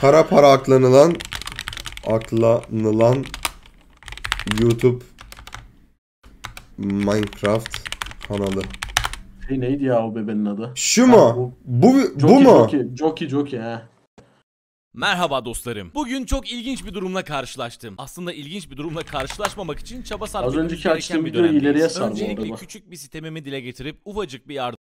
Kara para aklanılan aklanılan YouTube Minecraft kanalı. Şey neydi ya o bebenin adı? Şu mu? bu, bu, bu, jockey, mu? Joki Joki. jockey Merhaba dostlarım. Bugün çok ilginç bir durumla karşılaştım. Aslında ilginç bir durumla karşılaşmamak için çaba sarf etmemiz gereken bir dönemdeyiz. ileriye Öncelikle küçük bir sistemimi dile getirip ufacık bir yardım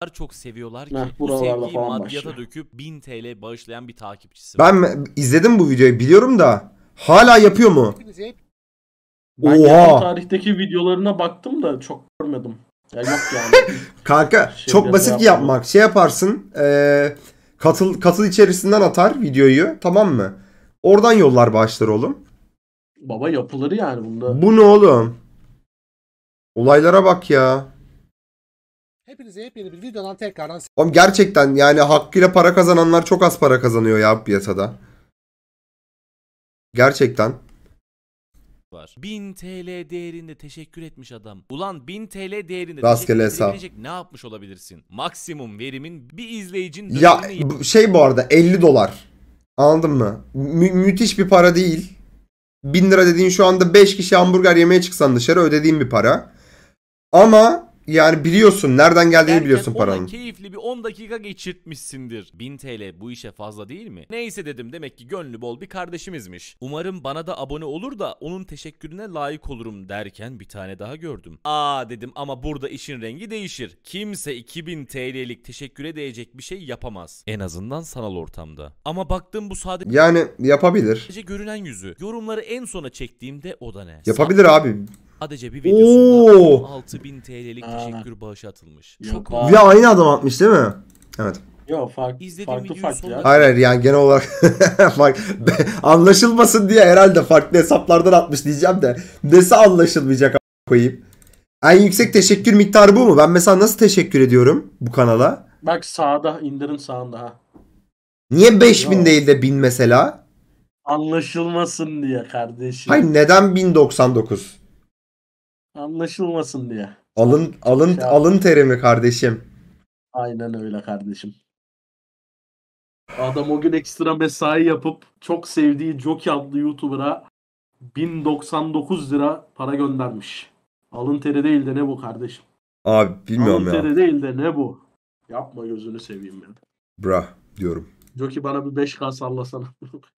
kadar çok seviyorlar ki Heh, bu sevgiyi falan maddiyata başlıyor. döküp 1000 TL bağışlayan bir takipçisi var. Ben izledim bu videoyu biliyorum da hala yapıyor mu? Ben Oha. tarihteki videolarına baktım da çok görmedim. Ya yok yani. Kanka Şey çok basit yapmadım. yapmak. Şey yaparsın. eee, katıl katıl içerisinden atar videoyu tamam mı? Oradan yollar bağışlar oğlum. Baba yapılır yani bunda. Bu ne oğlum? Olaylara bak ya. Hepinize yepyeni bir videodan tekrardan... Oğlum gerçekten yani hakkıyla para kazananlar çok az para kazanıyor ya piyasada. Gerçekten. Var. 1000 TL değerinde teşekkür etmiş adam. Ulan 1000 TL değerinde Rastgele hesap. edebilecek ne yapmış olabilirsin? Maksimum verimin bir izleyicin... Ya şey bu arada 50 dolar. Anladın mı? Mü- müthiş bir para değil. 1000 lira dediğin şu anda 5 kişi hamburger yemeye çıksan dışarı ödediğin bir para. Ama yani biliyorsun nereden geldiğini Derken biliyorsun paranın. ona keyifli bir 10 dakika geçirtmişsindir. 1000 TL bu işe fazla değil mi? Neyse dedim demek ki gönlü bol bir kardeşimizmiş. Umarım bana da abone olur da onun teşekkürüne layık olurum derken bir tane daha gördüm. Aa dedim ama burada işin rengi değişir. Kimse 2000 TL'lik teşekküre değecek bir şey yapamaz. En azından sanal ortamda. Ama baktım bu sadece Yani yapabilir. görünen yüzü. Yorumları en sona çektiğimde o da ne? Yapabilir abi bir videosunda Oo. 6000 TL'lik Aa. teşekkür bağışı atılmış. Yok Çok abi. aynı adam atmış değil mi? Evet. Yok fark, İzlediğim farklı farklı ya. Hayır hayır yani genel olarak fark, anlaşılmasın diye herhalde farklı hesaplardan atmış diyeceğim de nesi anlaşılmayacak koyayım. En yüksek teşekkür miktarı bu mu? Ben mesela nasıl teşekkür ediyorum bu kanala? Bak sağda indirin sağında ha. Niye 5000 Yok. değil de 1000 mesela? Anlaşılmasın diye kardeşim. Hayır neden 1099? Anlaşılmasın diye. Alın alın Şey alın terimi kardeşim. Aynen öyle kardeşim. Adam o gün ekstra mesai yapıp çok sevdiği Joki adlı YouTuber'a 1099 lira para göndermiş. Alın teri değil de ne bu kardeşim? Abi bilmiyorum Alın ya. teri değil de ne bu? Yapma gözünü seveyim ya. Bra diyorum. Joki bana bir 5K sallasana.